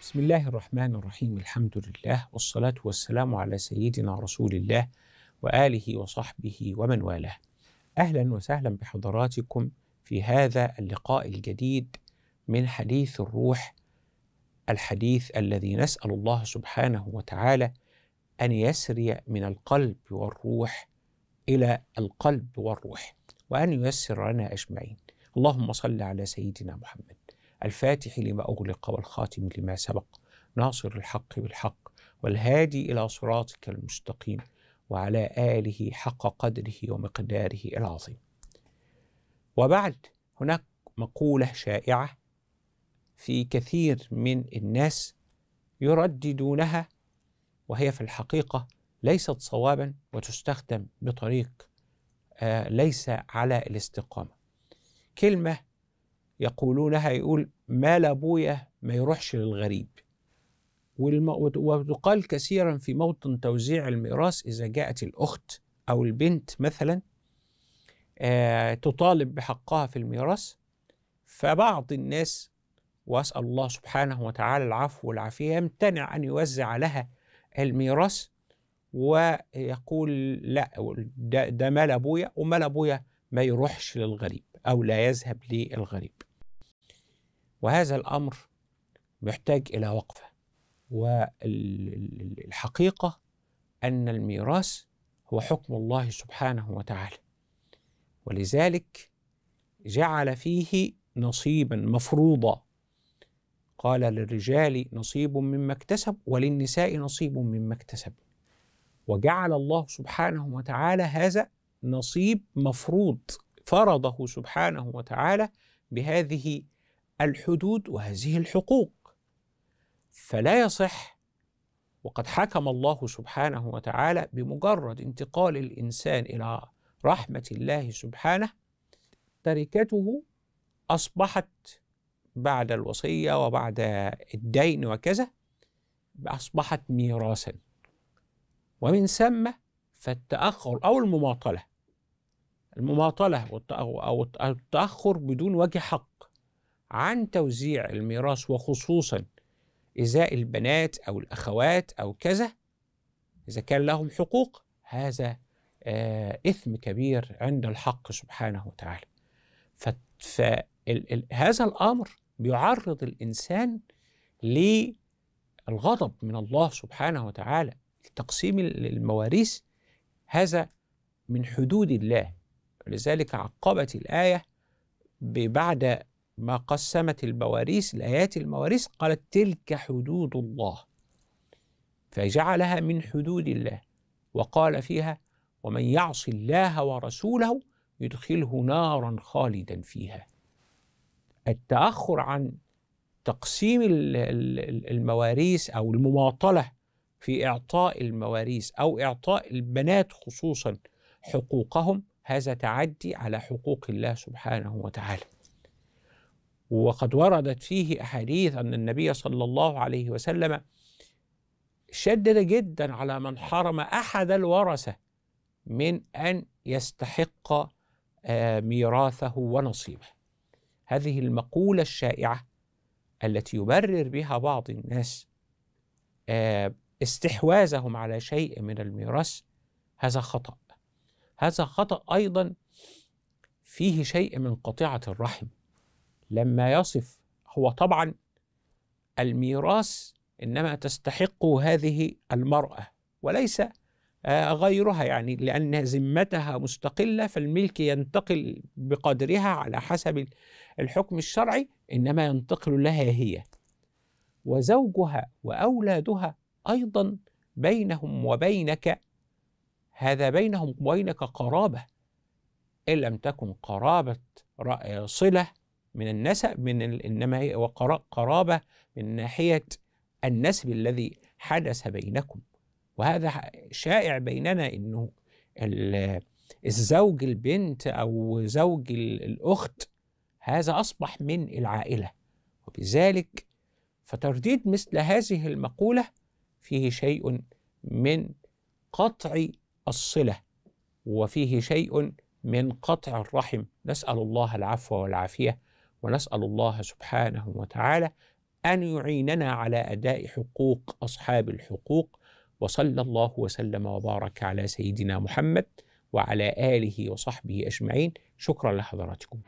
بسم الله الرحمن الرحيم الحمد لله والصلاة والسلام على سيدنا رسول الله وآله وصحبه ومن والاه أهلا وسهلا بحضراتكم في هذا اللقاء الجديد من حديث الروح الحديث الذي نسأل الله سبحانه وتعالى أن يسري من القلب والروح إلى القلب والروح وأن ييسر لنا أجمعين اللهم صل على سيدنا محمد الفاتح لما أغلق والخاتم لما سبق ناصر الحق بالحق والهادي إلى صراطك المستقيم وعلى آله حق قدره ومقداره العظيم وبعد هناك مقولة شائعة في كثير من الناس يرددونها وهي في الحقيقة ليست صوابا وتستخدم بطريق آه، ليس على الاستقامة كلمة يقولونها يقول مال أبويا ما يروحش للغريب وتقال كثيرا في موطن توزيع الميراث إذا جاءت الأخت أو البنت مثلا آه، تطالب بحقها في الميراث فبعض الناس وأسأل الله سبحانه وتعالى العفو والعافية يمتنع أن يوزع لها الميراث ويقول لا ده, ده مال أبويا ومال أبويا ما يروحش للغريب أو لا يذهب للغريب وهذا الامر محتاج الى وقفه والحقيقه ان الميراث هو حكم الله سبحانه وتعالى ولذلك جعل فيه نصيبا مفروضا قال للرجال نصيب مما اكتسب وللنساء نصيب مما اكتسب وجعل الله سبحانه وتعالى هذا نصيب مفروض فرضه سبحانه وتعالى بهذه الحدود وهذه الحقوق فلا يصح وقد حكم الله سبحانه وتعالى بمجرد انتقال الانسان الى رحمه الله سبحانه تركته اصبحت بعد الوصيه وبعد الدين وكذا اصبحت ميراثا ومن ثم فالتاخر او المماطله المماطله او التاخر بدون وجه حق عن توزيع الميراث وخصوصا إزاء البنات أو الأخوات أو كذا إذا كان لهم حقوق هذا آه إثم كبير عند الحق سبحانه وتعالى فهذا الأمر بيعرض الإنسان للغضب من الله سبحانه وتعالى تقسيم المواريث هذا من حدود الله ولذلك عقبت الآية بعد ما قسمت البواريس الآيات المواريث قالت تلك حدود الله فجعلها من حدود الله وقال فيها ومن يعص الله ورسوله يدخله نارا خالدا فيها التأخر عن تقسيم المواريث أو المماطلة في إعطاء المواريث أو إعطاء البنات خصوصا حقوقهم هذا تعدي على حقوق الله سبحانه وتعالى وقد وردت فيه أحاديث أن النبي صلى الله عليه وسلم شدد جدا على من حرم أحد الورثة من أن يستحق آه، ميراثه ونصيبه هذه المقولة الشائعة التي يبرر بها بعض الناس آه، استحواذهم على شيء من الميراث هذا خطأ هذا خطأ أيضا فيه شيء من قطيعة الرحم لما يصف هو طبعا الميراث انما تستحق هذه المراه وليس آه، غيرها يعني لأن ذمتها مستقلة فالملك ينتقل بقدرها على حسب الحكم الشرعي إنما ينتقل لها هي وزوجها وأولادها أيضا بينهم وبينك هذا بينهم وبينك قرابة إن لم تكن قرابة صلة من النسب من انما هي قرابه من ناحيه النسب الذي حدث بينكم وهذا شائع بيننا انه الزوج البنت او زوج الاخت هذا اصبح من العائله وبذلك فترديد مثل هذه المقوله فيه شيء من قطع الصله وفيه شيء من قطع الرحم نسال الله العفو والعافيه ونسأل الله سبحانه وتعالى أن يعيننا على أداء حقوق أصحاب الحقوق وصلى الله وسلم وبارك على سيدنا محمد وعلى آله وصحبه أجمعين شكرا لحضراتكم